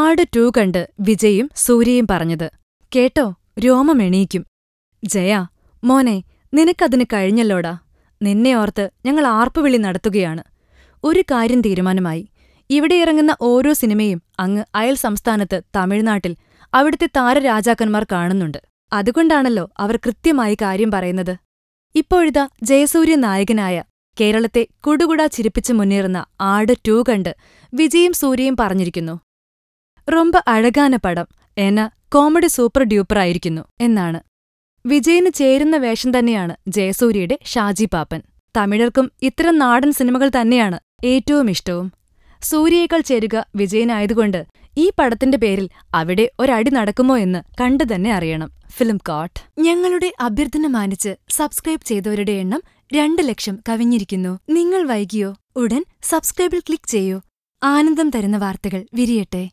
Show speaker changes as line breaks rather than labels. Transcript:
ആട് ടു കണ്ട് വിജയും സൂര്യയും പറഞ്ഞത് കേട്ടോ രോമമെണീക്കും ജയ മോനെ നിനക്കതിന് കഴിഞ്ഞല്ലോടാ നിന്നെ ഓർത്ത് ഞങ്ങൾ ആർപ്പുവിളി നടത്തുകയാണ് ഒരു കാര്യം തീരുമാനമായി ഇവിടെ ഇറങ്ങുന്ന ഓരോ സിനിമയും അങ്ങ് അയൽ സംസ്ഥാനത്ത് തമിഴ്നാട്ടിൽ അവിടുത്തെ താരരാജാക്കന്മാർ കാണുന്നുണ്ട് അതുകൊണ്ടാണല്ലോ അവർ കൃത്യമായി കാര്യം പറയുന്നത് ഇപ്പോഴിതാ ജയസൂര്യ നായകനായ കേരളത്തെ കുടുകുടാ ചിരിപ്പിച്ച് മുന്നേറുന്ന ആട് ടു കണ്ട് വിജയും സൂര്യയും പറഞ്ഞിരിക്കുന്നു റൊമ്പ അഴകാന പടം എന്ന കോമഡി സൂപ്പർ ഡ്യൂപ്പറായിരിക്കുന്നു എന്നാണ് വിജയിന് ചേരുന്ന വേഷം തന്നെയാണ് ജയസൂര്യയുടെ ഷാജി പാപ്പൻ തമിഴർക്കും ഇത്തരം നാടൻ സിനിമകൾ തന്നെയാണ് ഏറ്റവും ഇഷ്ടവും സൂര്യയേക്കാൾ ചേരുക വിജയനായതുകൊണ്ട് ഈ പടത്തിന്റെ പേരിൽ അവിടെ ഒരടി നടക്കുമോ എന്ന് കണ്ടു തന്നെ അറിയണം ഫിലിം കാട്ട് ഞങ്ങളുടെ അഭ്യർത്ഥന മാനിച്ച് സബ്സ്ക്രൈബ് ചെയ്തവരുടെ എണ്ണം രണ്ടു ലക്ഷം കവിഞ്ഞിരിക്കുന്നു നിങ്ങൾ വൈകിയോ ഉടൻ സബ്സ്ക്രൈബിൽ ക്ലിക്ക് ചെയ്യൂ ആനന്ദം തരുന്ന വാർത്തകൾ വിരിയട്ടെ